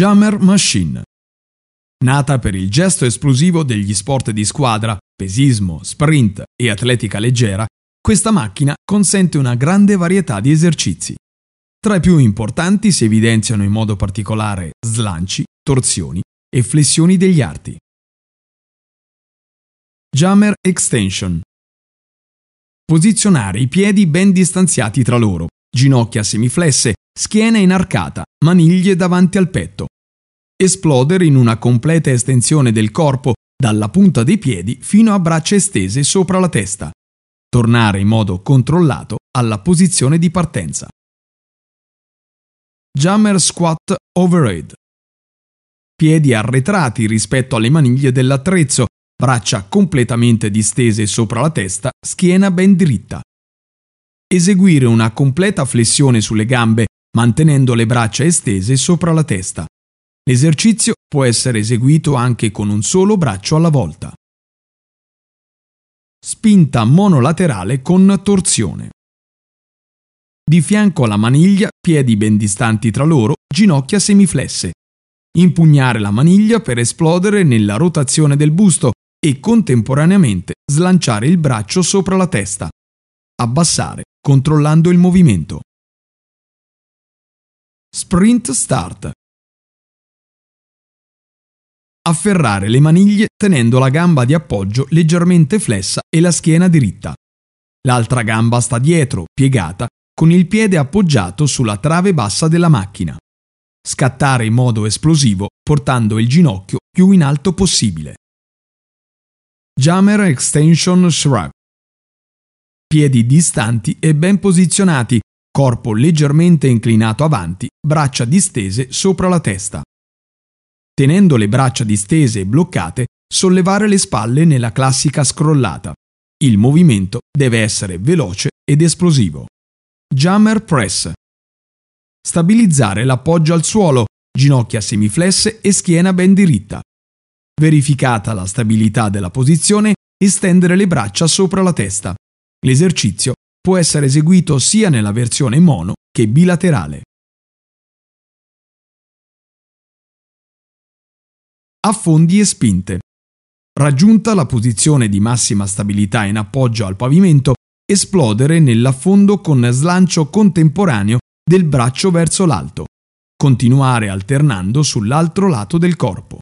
Jammer Machine. Nata per il gesto esplosivo degli sport di squadra, pesismo, sprint e atletica leggera, questa macchina consente una grande varietà di esercizi. Tra i più importanti si evidenziano in modo particolare slanci, torsioni e flessioni degli arti. Jammer Extension Posizionare i piedi ben distanziati tra loro, ginocchia semiflesse, schiena inarcata, maniglie davanti al petto, esplodere in una completa estensione del corpo dalla punta dei piedi fino a braccia estese sopra la testa, tornare in modo controllato alla posizione di partenza. Jammer Squat Overhead Piedi arretrati rispetto alle maniglie dell'attrezzo, braccia completamente distese sopra la testa, schiena ben dritta. Eseguire una completa flessione sulle gambe, mantenendo le braccia estese sopra la testa. L'esercizio può essere eseguito anche con un solo braccio alla volta. Spinta monolaterale con torsione. Di fianco alla maniglia, piedi ben distanti tra loro, ginocchia semiflesse. Impugnare la maniglia per esplodere nella rotazione del busto e contemporaneamente slanciare il braccio sopra la testa. Abbassare, controllando il movimento. Sprint Start afferrare le maniglie tenendo la gamba di appoggio leggermente flessa e la schiena diritta. L'altra gamba sta dietro, piegata, con il piede appoggiato sulla trave bassa della macchina. Scattare in modo esplosivo portando il ginocchio più in alto possibile. Jammer Extension Shrug. Piedi distanti e ben posizionati, corpo leggermente inclinato avanti, braccia distese sopra la testa tenendo le braccia distese e bloccate, sollevare le spalle nella classica scrollata. Il movimento deve essere veloce ed esplosivo. Jammer press. Stabilizzare l'appoggio al suolo, ginocchia semiflesse e schiena ben diritta. Verificata la stabilità della posizione, estendere le braccia sopra la testa. L'esercizio può essere eseguito sia nella versione mono che bilaterale. affondi e spinte. Raggiunta la posizione di massima stabilità in appoggio al pavimento, esplodere nell'affondo con slancio contemporaneo del braccio verso l'alto, continuare alternando sull'altro lato del corpo.